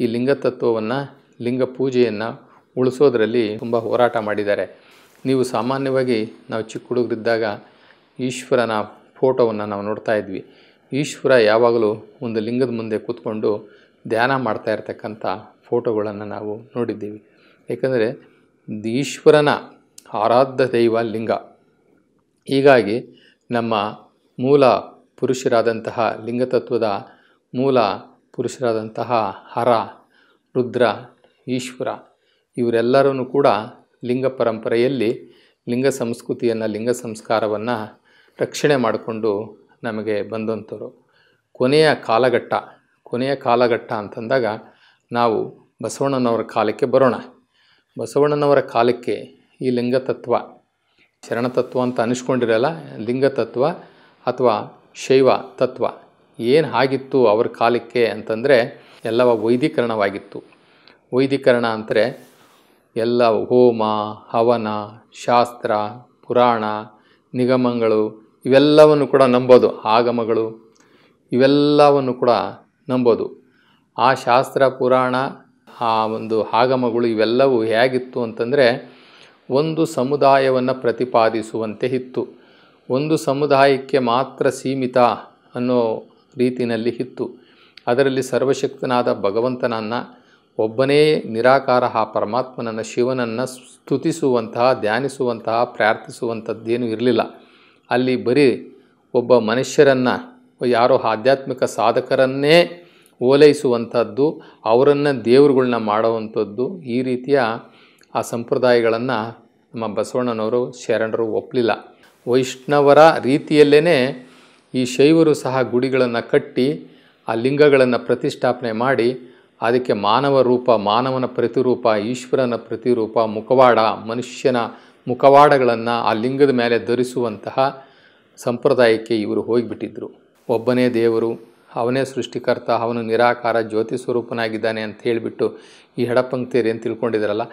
ಈ ಲಿಂಗತತ್ವವನ್ನು ಲಿಂಗ ಪೂಜೆಯನ್ನು ಉಳಿಸೋದರಲ್ಲಿ ತುಂಬ ಹೋರಾಟ ಮಾಡಿದ್ದಾರೆ ನೀವು ಸಾಮಾನ್ಯವಾಗಿ ನಾವು ಚಿಕ್ಕ ಹುಡುಗರಿದ್ದಾಗ ಈಶ್ವರನ ಫೋಟೋವನ್ನು ನಾವು ನೋಡ್ತಾ ಇದ್ವಿ ಈಶ್ವರ ಯಾವಾಗಲೂ ಒಂದು ಲಿಂಗದ ಮುಂದೆ ಕೂತ್ಕೊಂಡು ಧ್ಯಾನ ಮಾಡ್ತಾ ಇರತಕ್ಕಂಥ ಫೋಟೋಗಳನ್ನು ನಾವು ನೋಡಿದ್ದೀವಿ ಏಕೆಂದರೆ ಈಶ್ವರನ ಆರಾಧ್ಯ ದೈವ ಲಿಂಗ ಹೀಗಾಗಿ ನಮ್ಮ ಮೂಲ ಪುರುಷರಾದಂತಹ ಲಿಂಗತತ್ವದ ಮೂಲ ಪುರುಷರಾದಂತಹ ಹರ ರುದ್ರ ಈಶ್ವರ ಇವರೆಲ್ಲರೂ ಕೂಡ ಲಿಂಗ ಪರಂಪರೆಯಲ್ಲಿ ಲಿಂಗ ಸಂಸ್ಕೃತಿಯನ್ನು ಲಿಂಗ ಸಂಸ್ಕಾರವನ್ನು ರಕ್ಷಣೆ ಮಾಡಿಕೊಂಡು ನಮಗೆ ಬಂದಂಥವ್ರು ಕೊನೆಯ ಕಾಲಘಟ್ಟ ಕೊನೆಯ ಕಾಲಘಟ್ಟ ಅಂತಂದಾಗ ನಾವು ಬಸವಣ್ಣನವರ ಕಾಲಕ್ಕೆ ಬರೋಣ ಬಸವಣ್ಣನವರ ಕಾಲಕ್ಕೆ ಈ ಲಿಂಗತತ್ವ ಶರಣತತ್ವ ಅಂತ ಅನಿಸ್ಕೊಂಡಿರಲ್ಲ ಲಿಂಗತತ್ವ ಅಥವಾ ಶೈವ ತತ್ವ ಏನು ಆಗಿತ್ತು ಅವ್ರ ಕಾಲಕ್ಕೆ ಅಂತಂದರೆ ಎಲ್ಲವ ವೈದಿಕರಣವಾಗಿತ್ತು ವೈದಿಕರಣ ಅಂದರೆ ಎಲ್ಲ ಹೋಮ ಹವನ ಶಾಸ್ತ್ರ ಪುರಾಣ ನಿಗಮಗಳು ಇವೆಲ್ಲವನ್ನು ಕೂಡ ನಂಬೋದು ಆಗಮಗಳು ಇವೆಲ್ಲವನ್ನು ಕೂಡ ನಂಬೋದು ಆ ಶಾಸ್ತ್ರ ಪುರಾಣ ಆ ಒಂದು ಆಗಮಗಳು ಇವೆಲ್ಲವೂ ಹೇಗಿತ್ತು ಅಂತಂದರೆ ಒಂದು ಸಮುದಾಯವನ್ನು ಪ್ರತಿಪಾದಿಸುವಂತೆ ಇತ್ತು ಒಂದು ಸಮುದಾಯಕ್ಕೆ ಮಾತ್ರ ಸೀಮಿತ ಅನ್ನೋ ರೀತಿಯಲ್ಲಿ ಇತ್ತು ಅದರಲ್ಲಿ ಸರ್ವಶಕ್ತನಾದ ಭಗವಂತನನ್ನು ಒಬ್ಬನೇ ನಿರಾಕಾರ ಆ ಪರಮಾತ್ಮನನ್ನು ಶಿವನನ್ನು ಸ್ತುತಿಸುವಂತಹ ಧ್ಯಾನಿಸುವಂತಹ ಪ್ರಾರ್ಥಿಸುವಂಥದ್ದೇನೂ ಇರಲಿಲ್ಲ ಅಲ್ಲಿ ಬರೀ ಒಬ್ಬ ಮನುಷ್ಯರನ್ನು ಯಾರೋ ಆಧ್ಯಾತ್ಮಿಕ ಸಾಧಕರನ್ನೇ ಓಲೈಸುವಂಥದ್ದು ಅವರನ್ನು ದೇವರುಗಳನ್ನ ಮಾಡುವಂಥದ್ದು ಈ ರೀತಿಯ ಆ ಸಂಪ್ರದಾಯಗಳನ್ನು ನಮ್ಮ ಬಸವಣ್ಣನವರು ಶರಣರು ಒಪ್ಪಲಿಲ್ಲ ವೈಷ್ಣವರ ರೀತಿಯಲ್ಲೇ ಈ ಶೈವರು ಸಹ ಗುಡಿಗಳನ್ನು ಕಟ್ಟಿ ಆ ಲಿಂಗಗಳನ್ನು ಪ್ರತಿಷ್ಠಾಪನೆ ಮಾಡಿ ಅದಕ್ಕೆ ಮಾನವ ರೂಪ ಮಾನವನ ಪ್ರತಿರೂಪ ಈಶ್ವರನ ಪ್ರತಿರೂಪ ಮುಖವಾಡ ಮನುಷ್ಯನ ಮುಖವಾಡಗಳನ್ನು ಆ ಲಿಂಗದ ಮೇಲೆ ಧರಿಸುವಂತಹ ಸಂಪ್ರದಾಯಕ್ಕೆ ಇವರು ಹೋಗಿಬಿಟ್ಟಿದ್ದರು ಒಬ್ಬನೇ ದೇವರು ಅವನೇ ಸೃಷ್ಟಿಕರ್ತ ಅವನು ನಿರಾಕಾರ ಜ್ಯೋತಿ ಸ್ವರೂಪನಾಗಿದ್ದಾನೆ ಅಂತ ಹೇಳಿಬಿಟ್ಟು ಈ ಹೆಡಪಂಕ್ತಿಯರು ಏನು ತಿಳ್ಕೊಂಡಿದ್ದಾರಲ್ಲ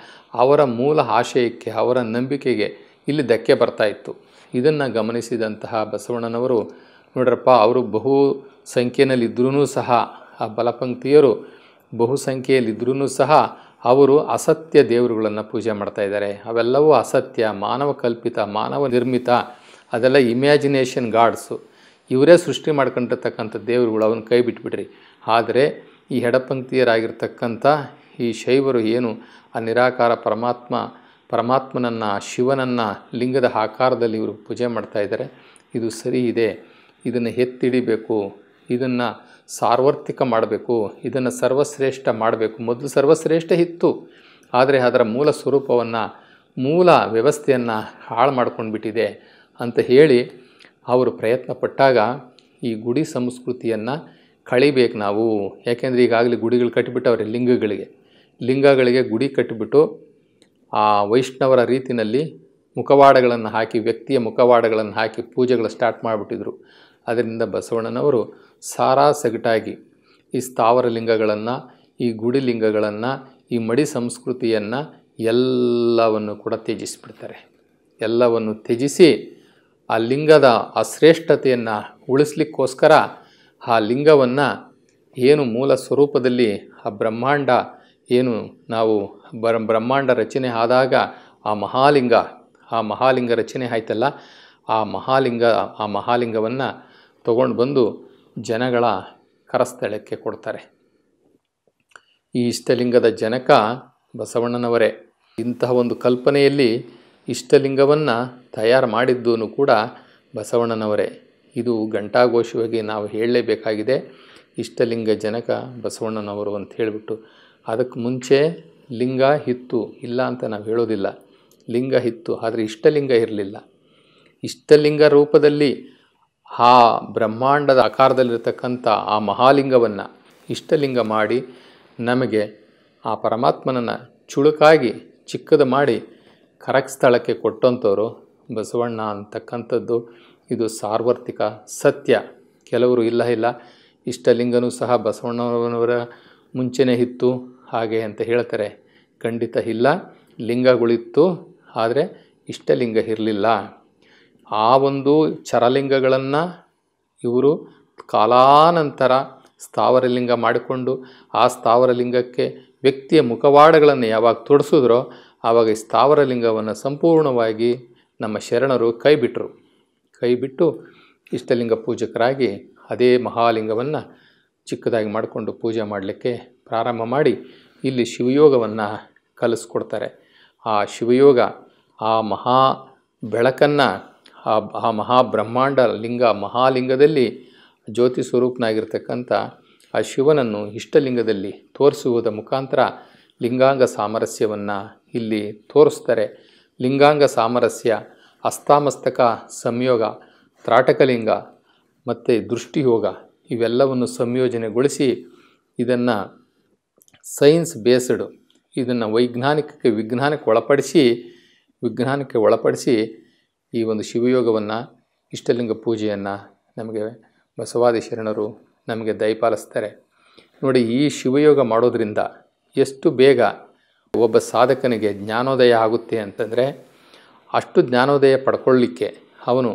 ಅವರ ಮೂಲ ಆಶಯಕ್ಕೆ ಅವರ ನಂಬಿಕೆಗೆ ಇಲ್ಲಿ ಧಕ್ಕೆ ಬರ್ತಾ ಇತ್ತು ಇದನ್ನು ಗಮನಿಸಿದಂತಹ ಬಸವಣ್ಣನವರು ನೋಡ್ರಪ್ಪ ಅವರು ಬಹು ಸಂಖ್ಯೆಯಲ್ಲಿದ್ದರೂ ಸಹ ಆ ಬಲಪಂಕ್ತಿಯರು ಬಹು ಸಂಖ್ಯೆಯಲ್ಲಿದ್ದರೂ ಸಹ ಅವರು ಅಸತ್ಯ ದೇವರುಗಳನ್ನು ಪೂಜೆ ಮಾಡ್ತಾ ಇದ್ದಾರೆ ಅವೆಲ್ಲವೂ ಅಸತ್ಯ ಮಾನವ ಕಲ್ಪಿತ ಮಾನವ ನಿರ್ಮಿತ ಅದೆಲ್ಲ ಇಮ್ಯಾಜಿನೇಷನ್ ಗಾಡ್ಸು ಇವರೇ ಸೃಷ್ಟಿ ಮಾಡ್ಕೊಂಡಿರ್ತಕ್ಕಂಥ ದೇವರುಗಳು ಅವನ ಕೈ ಬಿಟ್ಬಿಡ್ರಿ ಆದರೆ ಈ ಎಡಪಂಕ್ತಿಯರಾಗಿರ್ತಕ್ಕಂಥ ಈ ಶೈವರು ಏನು ಆ ನಿರಾಕಾರ ಪರಮಾತ್ಮ ಪರಮಾತ್ಮನನ್ನು ಶಿವನನ್ನು ಲಿಂಗದ ಆಕಾರದಲ್ಲಿ ಇವರು ಪೂಜೆ ಮಾಡ್ತಾಯಿದ್ದಾರೆ ಇದು ಸರಿ ಇದೆ ಇದನ್ನು ಎತ್ತಿಡಿಬೇಕು ಇದನ್ನು ಸಾರ್ವರ್ತಿಕ ಮಾಡಬೇಕು ಇದನ್ನು ಸರ್ವಶ್ರೇಷ್ಠ ಮಾಡಬೇಕು ಮೊದಲು ಸರ್ವಶ್ರೇಷ್ಠ ಇತ್ತು ಆದರೆ ಅದರ ಮೂಲ ಸ್ವರೂಪವನ್ನು ಮೂಲ ವ್ಯವಸ್ಥೆಯನ್ನು ಹಾಳು ಮಾಡ್ಕೊಂಡು ಬಿಟ್ಟಿದೆ ಅಂತ ಹೇಳಿ ಅವರು ಪ್ರಯತ್ನ ಪಟ್ಟಾಗ ಈ ಗುಡಿ ಸಂಸ್ಕೃತಿಯನ್ನು ಕಳಿಬೇಕು ನಾವು ಯಾಕೆಂದರೆ ಈಗಾಗಲೇ ಗುಡಿಗಳು ಕಟ್ಟಿಬಿಟ್ಟವ್ರೆ ಲಿಂಗಗಳಿಗೆ ಲಿಂಗಗಳಿಗೆ ಗುಡಿ ಕಟ್ಟಿಬಿಟ್ಟು ಆ ವೈಷ್ಣವರ ರೀತಿಯಲ್ಲಿ ಮುಖವಾಡಗಳನ್ನು ಹಾಕಿ ವ್ಯಕ್ತಿಯ ಮುಖವಾಡಗಳನ್ನು ಹಾಕಿ ಪೂಜೆಗಳು ಸ್ಟಾರ್ಟ್ ಮಾಡಿಬಿಟ್ಟಿದ್ರು ಅದರಿಂದ ಬಸವಣ್ಣನವರು ಸಾರಾ ಸಗಟಾಗಿ ಈ ಸ್ಥಾವರ ಲಿಂಗಗಳನ್ನು ಈ ಗುಡಿ ಲಿಂಗಗಳನ್ನು ಈ ಮಡಿ ಸಂಸ್ಕೃತಿಯನ್ನು ಎಲ್ಲವನ್ನು ಕೂಡ ತ್ಯಜಿಸಿಬಿಡ್ತಾರೆ ಎಲ್ಲವನ್ನು ತ್ಯಜಿಸಿ ಆ ಲಿಂಗದ ಆ ಶ್ರೇಷ್ಠತೆಯನ್ನು ಉಳಿಸ್ಲಿಕ್ಕೋಸ್ಕರ ಆ ಲಿಂಗವನ್ನು ಏನು ಮೂಲ ಸ್ವರೂಪದಲ್ಲಿ ಆ ಬ್ರಹ್ಮಾಂಡ ಏನು ನಾವು ಬ್ರಹ್ಮಾಂಡ ರಚನೆ ಆದಾಗ ಆ ಮಹಾಲಿಂಗ ಆ ಮಹಾಲಿಂಗ ರಚನೆ ಆಯ್ತಲ್ಲ ಆ ಮಹಾಲಿಂಗ ಆ ಮಹಾಲಿಂಗವನ್ನು ತಗೊಂಡು ಬಂದು ಜನಗಳ ಕರಸ್ಥಳಕ್ಕೆ ಕೊಡ್ತಾರೆ ಈ ಇಷ್ಟಲಿಂಗದ ಜನಕ ಬಸವಣ್ಣನವರೇ ಇಂತಹ ಒಂದು ಕಲ್ಪನೆಯಲ್ಲಿ ಇಷ್ಟಲಿಂಗವನ್ನು ತಯಾರು ಮಾಡಿದ್ದೂ ಕೂಡ ಬಸವಣ್ಣನವರೇ ಇದು ಘಂಟಾಘೋಷವಾಗಿ ನಾವು ಹೇಳಲೇಬೇಕಾಗಿದೆ ಇಷ್ಟಲಿಂಗ ಜನಕ ಬಸವಣ್ಣನವರು ಅಂತ ಹೇಳಿಬಿಟ್ಟು ಅದಕ್ಕೆ ಮುಂಚೆ ಲಿಂಗ ಹಿತ್ತು ಇಲ್ಲ ಅಂತ ನಾವು ಹೇಳೋದಿಲ್ಲ ಲಿಂಗ ಹಿತ್ತು ಆದರೆ ಇಷ್ಟಲಿಂಗ ಇರಲಿಲ್ಲ ಇಷ್ಟಲಿಂಗ ರೂಪದಲ್ಲಿ ಆ ಬ್ರಹ್ಮಾಂಡದ ಆಕಾರದಲ್ಲಿರತಕ್ಕಂಥ ಆ ಮಹಾಲಿಂಗವನ್ನು ಇಷ್ಟಲಿಂಗ ಮಾಡಿ ನಮಗೆ ಆ ಪರಮಾತ್ಮನನ್ನು ಚುಳುಕಾಗಿ ಚಿಕ್ಕದು ಮಾಡಿ ಕರಕ್ ಸ್ಥಳಕ್ಕೆ ಕೊಟ್ಟಂಥವರು ಬಸವಣ್ಣ ಅಂತಕ್ಕಂಥದ್ದು ಇದು ಸಾರ್ವತ್ರಿಕ ಸತ್ಯ ಕೆಲವರು ಇಲ್ಲ ಇಲ್ಲ ಇಷ್ಟಲಿಂಗನೂ ಸಹ ಬಸವಣ್ಣನವರ ಮುಂಚೆನೇ ಇತ್ತು ಹಾಗೆ ಅಂತ ಹೇಳ್ತಾರೆ ಖಂಡಿತ ಇಲ್ಲ ಲಿಂಗಗಳಿತ್ತು ಆದರೆ ಇಷ್ಟಲಿಂಗ ಇರಲಿಲ್ಲ ಆ ಒಂದು ಚರಲಿಂಗಗಳನ್ನು ಇವರು ಕಾಲಾನಂತರ ಸ್ಥಾವರಲಿಂಗ ಮಾಡಿಕೊಂಡು ಆ ಸ್ಥಾವರಲಿಂಗಕ್ಕೆ ವ್ಯಕ್ತಿಯ ಮುಖವಾಡಗಳನ್ನು ಯಾವಾಗ ತೊಡಿಸಿದ್ರೋ ಆವಾಗ ಈ ಸ್ಥಾವರಲಿಂಗವನ್ನು ಸಂಪೂರ್ಣವಾಗಿ ನಮ್ಮ ಶರಣರು ಕೈ ಬಿಟ್ಟರು ಕೈ ಬಿಟ್ಟು ಇಷ್ಟಲಿಂಗ ಪೂಜಕರಾಗಿ ಅದೇ ಮಹಾಲಿಂಗವನ್ನು ಚಿಕ್ಕದಾಗಿ ಮಾಡಿಕೊಂಡು ಪೂಜೆ ಮಾಡಲಿಕ್ಕೆ ಪ್ರಾರಂಭ ಮಾಡಿ ಇಲ್ಲಿ ಶಿವಯೋಗವನ್ನು ಕಲಿಸ್ಕೊಡ್ತಾರೆ ಆ ಶಿವಯೋಗ ಆ ಮಹಾ ಬೆಳಕನ್ನು ಆ ಆ ಮಹಾಬ್ರಹ್ಮಾಂಡ ಲಿಂಗ ಮಹಾಲಿಂಗದಲ್ಲಿ ಜ್ಯೋತಿ ಸ್ವರೂಪನಾಗಿರ್ತಕ್ಕಂಥ ಆ ಶಿವನನ್ನು ಇಷ್ಟಲಿಂಗದಲ್ಲಿ ತೋರಿಸುವುದರ ಮುಖಾಂತರ ಲಿಂಗಾಂಗ ಸಾಮರಸ್ಯವನ್ನು ಇಲ್ಲಿ ತೋರಿಸ್ತಾರೆ ಲಿಂಗಾಂಗ ಸಾಮರಸ್ಯ ಅಸ್ತಾಮಸ್ತಕ ಸಂಯೋಗ ತ್ರಾಟಕಲಿಂಗ ಮತ್ತು ದೃಷ್ಟಿಯೋಗ ಇವೆಲ್ಲವನ್ನು ಸಂಯೋಜನೆಗೊಳಿಸಿ ಇದನ್ನು ಸೈನ್ಸ್ ಬೇಸ್ಡ್ ಇದನ್ನು ವೈಜ್ಞಾನಿಕಕ್ಕೆ ವಿಜ್ಞಾನಕ್ಕೆ ಒಳಪಡಿಸಿ ವಿಜ್ಞಾನಕ್ಕೆ ಒಳಪಡಿಸಿ ಈ ಒಂದು ಶಿವಯೋಗವನ್ನು ಇಷ್ಟಲಿಂಗ ಪೂಜೆಯನ್ನು ನಮಗೆ ಬಸವಾದಿ ಶರಣರು ನಮಗೆ ದಯಪಾಲಿಸ್ತಾರೆ ನೋಡಿ ಈ ಶಿವಯೋಗ ಮಾಡೋದರಿಂದ ಎಷ್ಟು ಬೇಗ ಒಬ್ಬ ಸಾಧಕನಿಗೆ ಜ್ಞಾನೋದಯ ಆಗುತ್ತೆ ಅಂತಂದರೆ ಅಷ್ಟು ಜ್ಞಾನೋದಯ ಪಡ್ಕೊಳ್ಳಿಕ್ಕೆ ಅವನು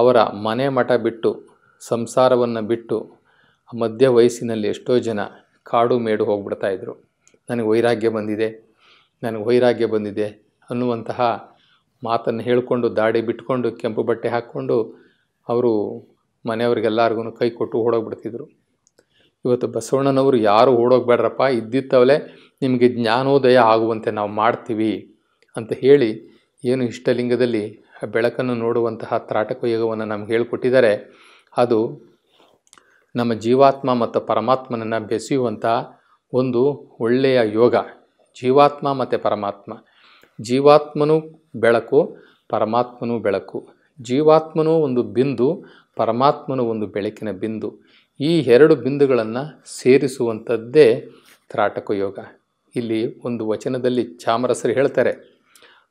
ಅವರ ಮನೆ ಮಠ ಬಿಟ್ಟು ಸಂಸಾರವನ್ನು ಬಿಟ್ಟು ಮಧ್ಯ ವಯಸ್ಸಿನಲ್ಲಿ ಎಷ್ಟೋ ಜನ ಕಾಡು ಮೇಡು ಹೋಗ್ಬಿಡ್ತಾಯಿದ್ರು ನನಗೆ ವೈರಾಗ್ಯ ಬಂದಿದೆ ನನಗೆ ವೈರಾಗ್ಯ ಬಂದಿದೆ ಅನ್ನುವಂತಹ ಮಾತನ್ನು ಹೇಳಿಕೊಂಡು ದಾಡಿ ಬಿಟ್ಕೊಂಡು ಕೆಂಪು ಬಟ್ಟೆ ಹಾಕ್ಕೊಂಡು ಅವರು ಮನೆಯವ್ರಿಗೆಲ್ಲರಿಗೂ ಕೈ ಕೊಟ್ಟು ಓಡೋಗ್ಬಿಡ್ತಿದ್ರು ಇವತ್ತು ಬಸವಣ್ಣನವರು ಯಾರು ಓಡೋಗ್ಬೇಡ್ರಪ್ಪ ಇದ್ದಿತ್ತವಲೆ ನಿಮಗೆ ಜ್ಞಾನೋದಯ ಆಗುವಂತೆ ನಾವು ಮಾಡ್ತೀವಿ ಅಂತ ಹೇಳಿ ಏನು ಇಷ್ಟಲಿಂಗದಲ್ಲಿ ಬೆಳಕನ್ನು ನೋಡುವಂತಹ ತ್ರಾಟಕ ಯೋಗವನ್ನು ನಮ್ಗೆ ಹೇಳಿಕೊಟ್ಟಿದ್ದಾರೆ ಅದು ನಮ್ಮ ಜೀವಾತ್ಮ ಮತ್ತು ಪರಮಾತ್ಮನನ್ನು ಬೆಸೆಯುವಂಥ ಒಂದು ಒಳ್ಳೆಯ ಯೋಗ ಜೀವಾತ್ಮ ಮತ್ತು ಪರಮಾತ್ಮ ಜೀವಾತ್ಮನೂ ಬೆಳಕು ಪರಮಾತ್ಮನೂ ಬೆಳಕು ಜೀವಾತ್ಮನೂ ಒಂದು ಬಿಂದು ಪರಮಾತ್ಮನೂ ಒಂದು ಬೆಳಕಿನ ಬಿಂದು ಈ ಎರಡು ಬಿಂದುಗಳನ್ನು ಸೇರಿಸುವಂಥದ್ದೇ ತ್ರಾಟಕ ಯೋಗ ಇಲ್ಲಿ ಒಂದು ವಚನದಲ್ಲಿ ಚಾಮರಸರು ಹೇಳ್ತಾರೆ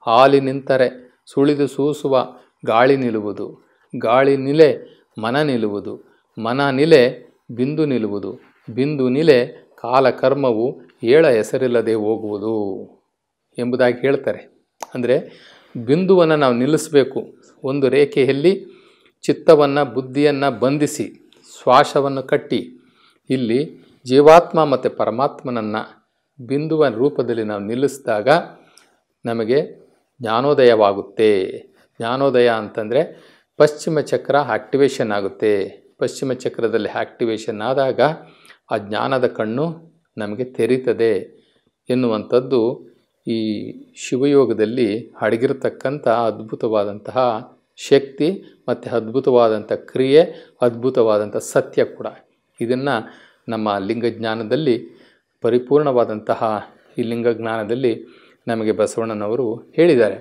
ಹಾಲಿ ನಿಂತರೆ ಸುಳಿದು ಸೂಸುವ ಗಾಳಿ ನಿಲ್ಲುವುದು ಗಾಳಿ ನಿಲೆ ಮನ ನಿಲ್ಲುವುದು ಮನ ನಿಲೆ ಬಿಂದು ನಿಲ್ಲುವುದು ಬಿಂದು ನಿಲೆ ಕಾಲಕರ್ಮವು ಏಳ ಹೆಸರಿಲ್ಲದೆ ಹೋಗುವುದು ಎಂಬುದಾಗಿ ಹೇಳ್ತಾರೆ ಅಂದರೆ ಬಿಂದುವನ್ನು ನಾವು ನಿಲ್ಲಿಸಬೇಕು ಒಂದು ರೇಖೆಯಲ್ಲಿ ಚಿತ್ತವನ್ನು ಬುದ್ಧಿಯನ್ನು ಬಂಧಿಸಿ ಶ್ವಾಸವನ್ನು ಕಟ್ಟಿ ಇಲ್ಲಿ ಜೀವಾತ್ಮ ಮತ್ತು ಪರಮಾತ್ಮನನ್ನು ಬಿಂದುವ ರೂಪದಲ್ಲಿ ನಾವು ನಿಲ್ಲಿಸಿದಾಗ ನಮಗೆ ಜ್ಞಾನೋದಯವಾಗುತ್ತೆ ಜ್ಞಾನೋದಯ ಅಂತಂದರೆ ಪಶ್ಚಿಮ ಚಕ್ರ ಆಕ್ಟಿವೇಷನ್ ಆಗುತ್ತೆ ಪಶ್ಚಿಮ ಚಕ್ರದಲ್ಲಿ ಆಕ್ಟಿವೇಷನ್ ಆದಾಗ ಆ ಜ್ಞಾನದ ಕಣ್ಣು ನಮಗೆ ತೆರೀತದೆ ಎನ್ನುವಂಥದ್ದು ಈ ಶಿವಯೋಗದಲ್ಲಿ ಅಡಗಿರತಕ್ಕಂಥ ಅದ್ಭುತವಾದಂತಹ ಶಕ್ತಿ ಮತ್ತು ಅದ್ಭುತವಾದಂಥ ಕ್ರಿಯೆ ಅದ್ಭುತವಾದಂಥ ಸತ್ಯ ಕೂಡ ಇದನ್ನು ನಮ್ಮ ಲಿಂಗಜ್ಞಾನದಲ್ಲಿ ಪರಿಪೂರ್ಣವಾದಂತಹ ಈ ಲಿಂಗ ಜ್ಞಾನದಲ್ಲಿ ನಮಗೆ ಬಸವಣ್ಣನವರು ಹೇಳಿದ್ದಾರೆ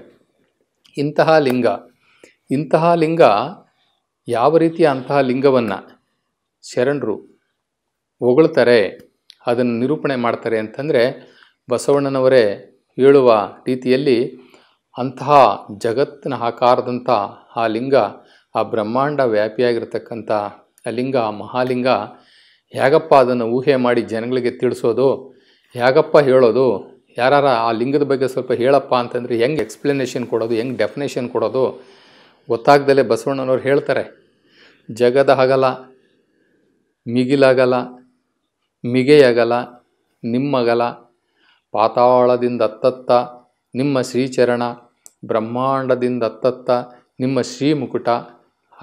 ಇಂತಹ ಲಿಂಗ ಇಂತಹ ಲಿಂಗ ಯಾವ ರೀತಿಯ ಅಂತಹ ಲಿಂಗವನ್ನು ಶರಣರು ಹೊಗಳ್ತಾರೆ ಅದನ್ನು ನಿರೂಪಣೆ ಮಾಡ್ತಾರೆ ಅಂತಂದರೆ ಬಸವಣ್ಣನವರೇ ಹೇಳುವ ರೀತಿಯಲ್ಲಿ ಅಂತಹ ಜಗತ್ತಿನ ಆಕಾರದಂಥ ಆ ಲಿಂಗ ಆ ಬ್ರಹ್ಮಾಂಡ ವ್ಯಾಪಿಯಾಗಿರ್ತಕ್ಕಂಥ ಲಿಂಗ ಮಹಾಲಿಂಗ ಹೇಗಪ್ಪ ಅದನ್ನು ಊಹೆ ಮಾಡಿ ಜನಗಳಿಗೆ ತಿಳಿಸೋದು ಹೇಗಪ್ಪ ಹೇಳೋದು ಯಾರಾರ ಆ ಲಿಂಗದ ಬಗ್ಗೆ ಸ್ವಲ್ಪ ಹೇಳಪ್ಪ ಅಂತಂದರೆ ಹೆಂಗೆ ಎಕ್ಸ್ಪ್ಲನೇಷನ್ ಕೊಡೋದು ಹೆಂಗೆ ಡೆಫಿನೇಷನ್ ಕೊಡೋದು ಗೊತ್ತಾಗ್ದಲೇ ಬಸವಣ್ಣನವ್ರು ಹೇಳ್ತಾರೆ ಜಗದ ಹಗಲ ಮಿಗಿಲಾಗಲ್ಲ ಮಿಗೆಯಗಲ ನಿಮ್ಮಗಲ ಪಾತಾಳದಿಂದ ಅತ್ತತ್ತ ನಿಮ್ಮ ಶ್ರೀಚರಣ ಬ್ರಹ್ಮಾಂಡದಿಂದ ಅತ್ತತ್ತ ನಿಮ್ಮ ಶ್ರೀಮುಕುಟ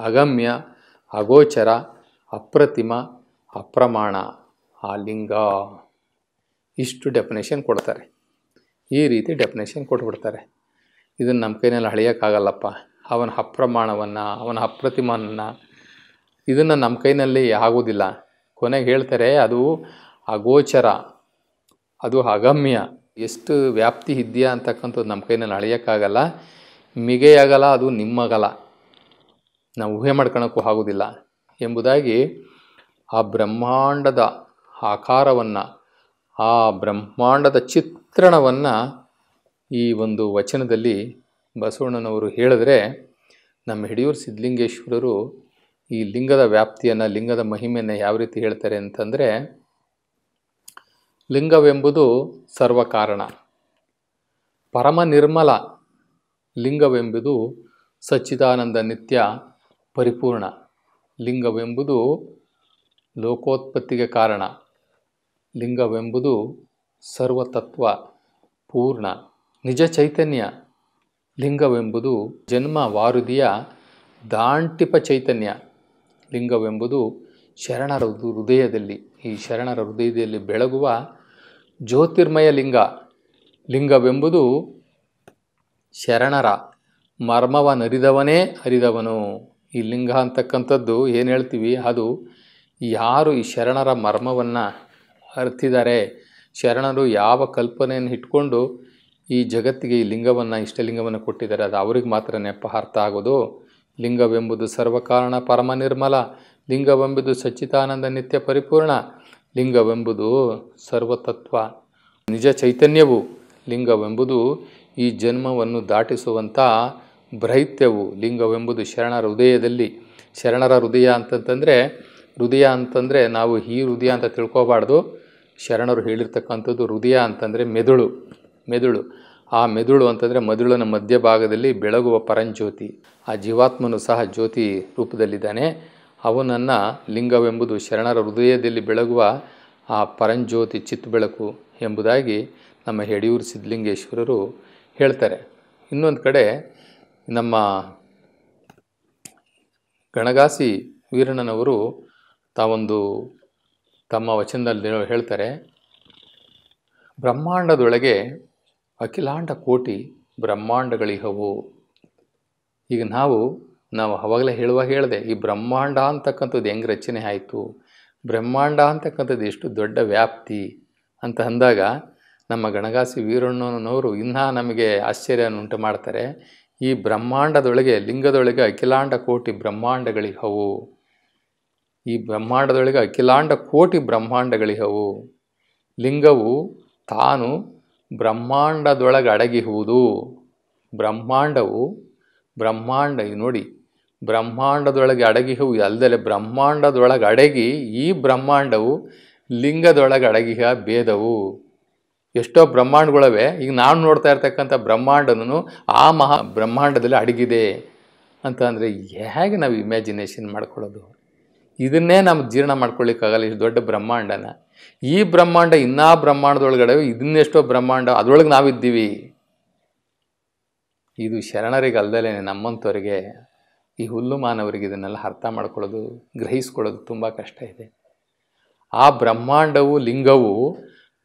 ಅಗಮ್ಯ ಅಗೋಚರ ಅಪ್ರತಿಮ ಅಪ್ರಮಾಣ ಆಲಿಂಗ ಆ ಲಿಂಗ ಇಷ್ಟು ಡೆಫಿನೇಷನ್ ಕೊಡ್ತಾರೆ ಈ ರೀತಿ ಡೆಫಿನೇಷನ್ ಕೊಟ್ಬಿಡ್ತಾರೆ ಇದನ್ನು ನಮ್ಮ ಕೈನಲ್ಲಿ ಹಳೆಯೋಕ್ಕಾಗಲ್ಲಪ್ಪ ಅವನ ಅಪ್ರಮಾಣವನ್ನು ಅವನ ಅಪ್ರತಿಮಾನನ್ನು ಇದನ್ನು ನಮ್ಮ ಕೈನಲ್ಲಿ ಆಗೋದಿಲ್ಲ ಕೊನೆಗೆ ಹೇಳ್ತಾರೆ ಅದು ಅಗೋಚರ ಅದು ಅಗಮ್ಯ ಎಷ್ಟು ವ್ಯಾಪ್ತಿ ಇದೆಯಾ ಅಂತಕ್ಕಂಥದ್ದು ನಮ್ಮ ಕೈನಲ್ಲಿ ಅಳೆಯೋಕ್ಕಾಗಲ್ಲ ಮಿಗೆಯಾಗಲ್ಲ ಅದು ನಿಮ್ಮಗಲ್ಲ ನಾವು ಊಹೆ ಮಾಡ್ಕೊಳಕ್ಕೂ ಆಗೋದಿಲ್ಲ ಎಂಬುದಾಗಿ ಆ ಬ್ರಹ್ಮಾಂಡದ ಆಕಾರವನ್ನು ಆ ಬ್ರಹ್ಮಾಂಡದ ಚಿತ್ರಣವನ್ನು ಈ ಒಂದು ವಚನದಲ್ಲಿ ಬಸವಣ್ಣನವರು ಹೇಳಿದ್ರೆ ನಮ್ಮ ಹಿಡಿಯೂರು ಸಿದ್ಧಲಿಂಗೇಶ್ವರರು ಈ ಲಿಂಗದ ವ್ಯಾಪ್ತಿಯನ್ನು ಲಿಂಗದ ಮಹಿಮೆಯನ್ನು ಯಾವ ರೀತಿ ಹೇಳ್ತಾರೆ ಅಂತಂದರೆ ಲಿಂಗವೆಂಬುದು ಸರ್ವಕಾರಣ ಪರಮ ನಿರ್ಮಲ ಲಿಂಗವೆಂಬುದು ಸಚ್ಚಿದಾನಂದ ನಿತ್ಯ ಪರಿಪೂರ್ಣ ಲಿಂಗವೆಂಬುದು ಲೋಕೋತ್ಪತ್ತಿಗೆ ಕಾರಣ ಲಿಂಗವೆಂಬುದು ಸರ್ವತತ್ವ ಪೂರ್ಣ ನಿಜ ಚೈತನ್ಯ ಲಿಂಗವೆಂಬುದು ಜನ್ಮ ವಾರುದಿಯ ದಾಂಟಿಪ ಚೈತನ್ಯ ಲಿಂಗವೆಂಬುದು ಶರಣರ ಹೃದಯದಲ್ಲಿ ಈ ಶರಣರ ಹೃದಯದಲ್ಲಿ ಬೆಳಗುವ ಜ್ಯೋತಿರ್ಮಯ ಲಿಂಗ ಲಿಂಗವೆಂಬುದು ಶರಣರ ಮರ್ಮವನರಿದವನೇ ಅರಿದವನು ಈ ಲಿಂಗ ಅಂತಕ್ಕಂಥದ್ದು ಏನು ಹೇಳ್ತೀವಿ ಅದು ಯಾರು ಈ ಶರಣರ ಮರ್ಮವನ್ನು ಅರ್ತಿದ್ದಾರೆ ಶರಣರು ಯಾವ ಕಲ್ಪನೆಯನ್ನು ಇಟ್ಕೊಂಡು ಈ ಜಗತ್ತಿಗೆ ಈ ಲಿಂಗವನ್ನು ಇಷ್ಟಲಿಂಗವನ್ನು ಕೊಟ್ಟಿದ್ದಾರೆ ಅದು ಅವ್ರಿಗೆ ಮಾತ್ರ ನೆಪ ಅರ್ಥ ಆಗೋದು ಲಿಂಗವೆಂಬುದು ಸರ್ವಕಾರಣ ಪರಮ ನಿರ್ಮಲ ಲಿಂಗವೆಂಬುದು ಸಚ್ಚಿತಾನಂದ ನಿತ್ಯ ಪರಿಪೂರ್ಣ ಲಿಂಗವೆಂಬುದು ಸರ್ವತತ್ವ ನಿಜ ಚೈತನ್ಯವು ಲಿಂಗವೆಂಬುದು ಈ ಜನ್ಮವನ್ನು ದಾಟಿಸುವಂಥ ಬ್ರೈತ್ಯವು ಲಿಂಗವೆಂಬುದು ಶರಣರ ಹೃದಯದಲ್ಲಿ ಶರಣರ ಹೃದಯ ಅಂತಂತಂದರೆ ಹೃದಯ ಅಂತಂದರೆ ನಾವು ಈ ಹೃದಯ ಅಂತ ತಿಳ್ಕೊಬಾರ್ದು ಶರಣರು ಹೇಳಿರ್ತಕ್ಕಂಥದ್ದು ಹೃದಯ ಅಂತಂದರೆ ಮೆದುಳು ಮೆದುಳು ಆ ಮೆದುಳು ಅಂತಂದರೆ ಮೆದುಳಿನ ಮಧ್ಯಭಾಗದಲ್ಲಿ ಬೆಳಗುವ ಪರಂಜ್ಯೋತಿ ಆ ಜೀವಾತ್ಮನು ಸಹ ಜ್ಯೋತಿ ರೂಪದಲ್ಲಿದ್ದಾನೆ ಅವನನ್ನು ಲಿಂಗವೆಂಬುದು ಶರಣರ ಹೃದಯದಲ್ಲಿ ಬೆಳಗುವ ಆ ಪರಂಜ್ಯೋತಿ ಚಿತ್ ಬೆಳಕು ಎಂಬುದಾಗಿ ನಮ್ಮ ಹೆಡಿಯೂರು ಸಿದ್ಧಲಿಂಗೇಶ್ವರರು ಹೇಳ್ತಾರೆ ಇನ್ನೊಂದು ಕಡೆ ನಮ್ಮ ಗಣಗಾಸಿ ವೀರಣ್ಣನವರು ತಾವೊಂದು ತಮ್ಮ ವಚನದಲ್ಲಿ ಹೇಳ್ತಾರೆ ಬ್ರಹ್ಮಾಂಡದೊಳಗೆ ಅಖಿಲಾಂಡ ಕೋಟಿ ಬ್ರಹ್ಮಾಂಡಗಳಿಹವು ಈಗ ನಾವು ನಾವು ಅವಾಗಲೇ ಹೇಳುವಾಗ ಹೇಳಿದೆ ಈ ಬ್ರಹ್ಮಾಂಡ ಅಂತಕ್ಕಂಥದ್ದು ಹೆಂಗೆ ರಚನೆ ಆಯಿತು ಬ್ರಹ್ಮಾಂಡ ಅಂತಕ್ಕಂಥದ್ದು ಎಷ್ಟು ದೊಡ್ಡ ವ್ಯಾಪ್ತಿ ಅಂತ ಅಂದಾಗ ನಮ್ಮ ಗಣಗಾಸಿ ವೀರಣ್ಣನವರು ಇನ್ನೂ ನಮಗೆ ಆಶ್ಚರ್ಯವನ್ನು ಉಂಟು ಮಾಡ್ತಾರೆ ಈ ಬ್ರಹ್ಮಾಂಡದೊಳಗೆ ಲಿಂಗದೊಳಗೆ ಅಖಿಲಾಂಡ ಕೋಟಿ ಬ್ರಹ್ಮಾಂಡಗಳಿಹವು ಈ ಬ್ರಹ್ಮಾಂಡದೊಳಗೆ ಅಖಿಲಾಂಡ ಕೋಟಿ ಹವು ಲಿಂಗವು ತಾನು ಬ್ರಹ್ಮಾಂಡದೊಳಗೆ ಅಡಗಿಹುವುದು ಬ್ರಹ್ಮಾಂಡವು ಬ್ರಹ್ಮಾಂಡ ನೋಡಿ ಬ್ರಹ್ಮಾಂಡದೊಳಗೆ ಹೂವು ಅಲ್ಲದೆ ಬ್ರಹ್ಮಾಂಡದೊಳಗೆ ಅಡಗಿ ಈ ಬ್ರಹ್ಮಾಂಡವು ಲಿಂಗದೊಳಗೆ ಅಡಗಿಹ ಭೇದವು ಎಷ್ಟೋ ಬ್ರಹ್ಮಾಂಡಗಳವೆ ಈಗ ನಾನು ನೋಡ್ತಾ ಇರ್ತಕ್ಕಂಥ ಬ್ರಹ್ಮಾಂಡನೂ ಆ ಮಹಾ ಬ್ರಹ್ಮಾಂಡದಲ್ಲಿ ಅಡಗಿದೆ ಅಂತ ಅಂದರೆ ಹೇಗೆ ನಾವು ಇಮ್ಯಾಜಿನೇಷನ್ ಮಾಡ್ಕೊಳ್ಳೋದು ಇದನ್ನೇ ನಾವು ಜೀರ್ಣ ಮಾಡ್ಕೊಳ್ಳಿಕ್ಕಾಗಲ್ಲ ಇಷ್ಟು ದೊಡ್ಡ ಬ್ರಹ್ಮಾಂಡನ ಈ ಬ್ರಹ್ಮಾಂಡ ಇನ್ನೂ ಬ್ರಹ್ಮಾಂಡದೊಳಗಡೆ ಇದನ್ನೆಷ್ಟೋ ಬ್ರಹ್ಮಾಂಡ ಅದರೊಳಗೆ ನಾವಿದ್ದೀವಿ ಇದು ಶರಣರಿಗೆ ಅಲ್ಲದೇ ನಮ್ಮಂಥವ್ರಿಗೆ ಈ ಹುಲ್ಲು ಮಾನವರಿಗೆ ಇದನ್ನೆಲ್ಲ ಅರ್ಥ ಮಾಡ್ಕೊಳ್ಳೋದು ಗ್ರಹಿಸ್ಕೊಳ್ಳೋದು ತುಂಬ ಕಷ್ಟ ಇದೆ ಆ ಬ್ರಹ್ಮಾಂಡವು ಲಿಂಗವು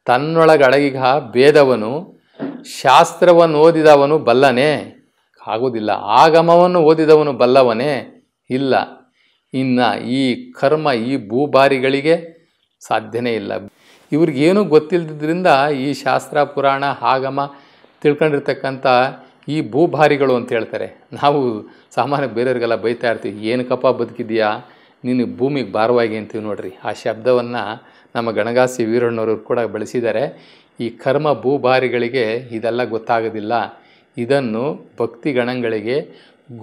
ತನ್ನೊಳಗಡಗಿಗ ಭೇದವನು ಶಾಸ್ತ್ರವನ್ನು ಓದಿದವನು ಬಲ್ಲನೇ ಆಗೋದಿಲ್ಲ ಆಗಮವನ್ನು ಓದಿದವನು ಬಲ್ಲವನೇ ಇಲ್ಲ ಇನ್ನು ಈ ಕರ್ಮ ಈ ಭೂಭಾರಿಗಳಿಗೆ ಸಾಧ್ಯನೇ ಇಲ್ಲ ಇವ್ರಿಗೇನೂ ಗೊತ್ತಿಲ್ಲದ್ರಿಂದ ಈ ಶಾಸ್ತ್ರ ಪುರಾಣ ಆಗಮ ತಿಳ್ಕೊಂಡಿರ್ತಕ್ಕಂಥ ಈ ಭೂಭಾರಿಗಳು ಅಂತ ಹೇಳ್ತಾರೆ ನಾವು ಸಾಮಾನ್ಯ ಬೇರೆಯವ್ರಿಗೆಲ್ಲ ಬೈತಾ ಇರ್ತೀವಿ ಏನು ಕಪ್ಪ ಬದುಕಿದೆಯಾ ಭೂಮಿಗೆ ಭಾರವಾಗಿ ಅಂತೀವಿ ನೋಡ್ರಿ ಆ ಶಬ್ದವನ್ನು ನಮ್ಮ ಗಣಗಾಸಿ ವೀರಣ್ಣವರು ಕೂಡ ಬಳಸಿದ್ದಾರೆ ಈ ಕರ್ಮ ಭೂಭಾರಿಗಳಿಗೆ ಇದೆಲ್ಲ ಗೊತ್ತಾಗೋದಿಲ್ಲ ಇದನ್ನು ಭಕ್ತಿ ಗಣಗಳಿಗೆ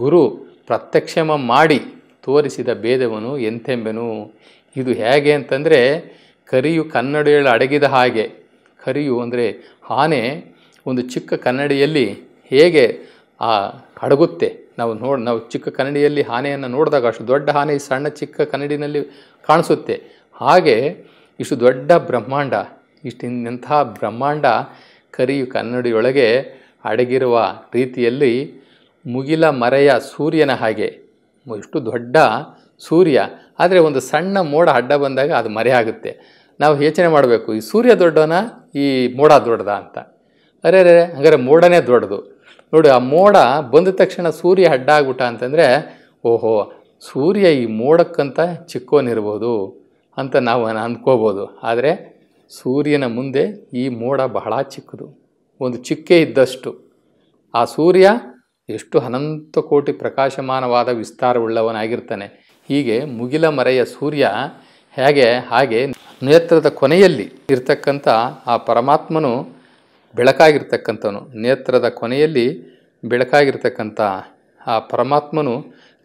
ಗುರು ಪ್ರತ್ಯಕ್ಷಮ ಮಾಡಿ ತೋರಿಸಿದ ಭೇದವನು ಎಂಥೆಂಬೆನು ಇದು ಹೇಗೆ ಅಂತಂದರೆ ಕರಿಯು ಕನ್ನಡಿಯಲ್ಲಿ ಅಡಗಿದ ಹಾಗೆ ಕರಿಯು ಅಂದರೆ ಆನೆ ಒಂದು ಚಿಕ್ಕ ಕನ್ನಡಿಯಲ್ಲಿ ಹೇಗೆ ಆ ಅಡಗುತ್ತೆ ನಾವು ನೋಡಿ ನಾವು ಚಿಕ್ಕ ಕನ್ನಡಿಯಲ್ಲಿ ಆನೆಯನ್ನು ನೋಡಿದಾಗ ಅಷ್ಟು ದೊಡ್ಡ ಆನೆ ಸಣ್ಣ ಚಿಕ್ಕ ಕನ್ನಡಿನಲ್ಲಿ ಕಾಣಿಸುತ್ತೆ ಹಾಗೆ ಇಷ್ಟು ದೊಡ್ಡ ಬ್ರಹ್ಮಾಂಡ ಇಷ್ಟು ಇಷ್ಟಿಂತಹ ಬ್ರಹ್ಮಾಂಡ ಕರಿಯು ಕನ್ನಡಿಯೊಳಗೆ ಅಡಗಿರುವ ರೀತಿಯಲ್ಲಿ ಮುಗಿಲ ಮರೆಯ ಸೂರ್ಯನ ಹಾಗೆ ಇಷ್ಟು ದೊಡ್ಡ ಸೂರ್ಯ ಆದರೆ ಒಂದು ಸಣ್ಣ ಮೋಡ ಅಡ್ಡ ಬಂದಾಗ ಅದು ಮರೆಯಾಗುತ್ತೆ ನಾವು ಯೋಚನೆ ಮಾಡಬೇಕು ಈ ಸೂರ್ಯ ದೊಡ್ಡನ ಈ ಮೋಡ ದೊಡ್ಡದ ಅಂತ ಅರೆ ಅರೆ ಹಂಗಾರೆ ಮೋಡನೇ ದೊಡ್ಡದು ನೋಡಿ ಆ ಮೋಡ ಬಂದ ತಕ್ಷಣ ಸೂರ್ಯ ಅಡ್ಡ ಆಗ್ಬಿಟ್ಟ ಅಂತಂದರೆ ಓಹೋ ಸೂರ್ಯ ಈ ಮೋಡಕ್ಕಂತ ಚಿಕ್ಕೋನಿರ್ಬೋದು ಅಂತ ನಾವು ಅಂದ್ಕೋಬೋದು ಆದರೆ ಸೂರ್ಯನ ಮುಂದೆ ಈ ಮೋಡ ಬಹಳ ಚಿಕ್ಕದು ಒಂದು ಚಿಕ್ಕೆ ಇದ್ದಷ್ಟು ಆ ಸೂರ್ಯ ಎಷ್ಟು ಅನಂತ ಕೋಟಿ ಪ್ರಕಾಶಮಾನವಾದ ವಿಸ್ತಾರವುಳ್ಳವನಾಗಿರ್ತಾನೆ ಹೀಗೆ ಮುಗಿಲ ಮರೆಯ ಸೂರ್ಯ ಹೇಗೆ ಹಾಗೆ ನೇತ್ರದ ಕೊನೆಯಲ್ಲಿ ಇರ್ತಕ್ಕಂಥ ಆ ಪರಮಾತ್ಮನು ಬೆಳಕಾಗಿರ್ತಕ್ಕಂಥವನು ನೇತ್ರದ ಕೊನೆಯಲ್ಲಿ ಬೆಳಕಾಗಿರ್ತಕ್ಕಂಥ ಆ ಪರಮಾತ್ಮನು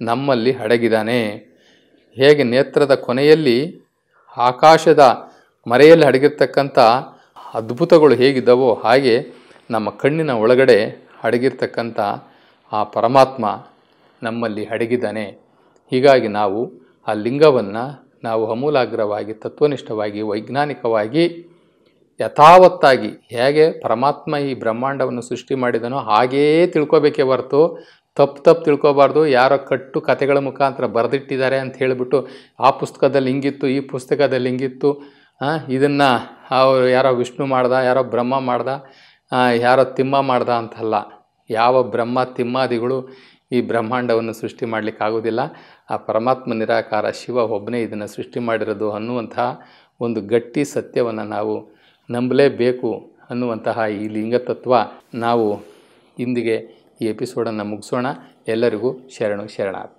ನಮ್ಮಲ್ಲಿ ಅಡಗಿದಾನೆ ಹೇಗೆ ನೇತ್ರದ ಕೊನೆಯಲ್ಲಿ ಆಕಾಶದ ಮರೆಯಲ್ಲಿ ಅಡಗಿರ್ತಕ್ಕಂಥ ಅದ್ಭುತಗಳು ಹೇಗಿದ್ದಾವೋ ಹಾಗೆ ನಮ್ಮ ಕಣ್ಣಿನ ಒಳಗಡೆ ಅಡಗಿರ್ತಕ್ಕಂಥ ಆ ಪರಮಾತ್ಮ ನಮ್ಮಲ್ಲಿ ಅಡಗಿದ್ದಾನೆ ಹೀಗಾಗಿ ನಾವು ಆ ಲಿಂಗವನ್ನು ನಾವು ಅಮೂಲಾಗ್ರವಾಗಿ ತತ್ವನಿಷ್ಠವಾಗಿ ವೈಜ್ಞಾನಿಕವಾಗಿ ಯಥಾವತ್ತಾಗಿ ಹೇಗೆ ಪರಮಾತ್ಮ ಈ ಬ್ರಹ್ಮಾಂಡವನ್ನು ಸೃಷ್ಟಿ ಮಾಡಿದನೋ ಹಾಗೇ ತಿಳ್ಕೊಬೇಕೇ ಹೊರತು ತಪ್ಪು ತಪ್ಪು ತಿಳ್ಕೊಬಾರ್ದು ಯಾರೋ ಕಟ್ಟು ಕಥೆಗಳ ಮುಖಾಂತರ ಬರೆದಿಟ್ಟಿದ್ದಾರೆ ಅಂತ ಹೇಳಿಬಿಟ್ಟು ಆ ಪುಸ್ತಕದಲ್ಲಿ ಹಿಂಗಿತ್ತು ಈ ಪುಸ್ತಕದಲ್ಲಿ ಹಿಂಗಿತ್ತು ಇದನ್ನು ಅವರು ಯಾರೋ ವಿಷ್ಣು ಮಾಡ್ದ ಯಾರೋ ಬ್ರಹ್ಮ ಮಾಡ್ದ ಯಾರೋ ತಿಮ್ಮ ಮಾಡ್ದ ಅಂತಲ್ಲ ಯಾವ ಬ್ರಹ್ಮ ತಿಮ್ಮಾದಿಗಳು ಈ ಬ್ರಹ್ಮಾಂಡವನ್ನು ಸೃಷ್ಟಿ ಆಗೋದಿಲ್ಲ ಆ ಪರಮಾತ್ಮ ನಿರಾಕಾರ ಶಿವ ಒಬ್ಬನೇ ಇದನ್ನು ಸೃಷ್ಟಿ ಮಾಡಿರೋದು ಅನ್ನುವಂತಹ ಒಂದು ಗಟ್ಟಿ ಸತ್ಯವನ್ನು ನಾವು ನಂಬಲೇಬೇಕು ಅನ್ನುವಂತಹ ಈ ಲಿಂಗತತ್ವ ನಾವು ಇಂದಿಗೆ ಈ ಎಪಿಸೋಡನ್ನು ಮುಗಿಸೋಣ ಎಲ್ಲರಿಗೂ ಶರಣು ಶರಣಾರ್ಥ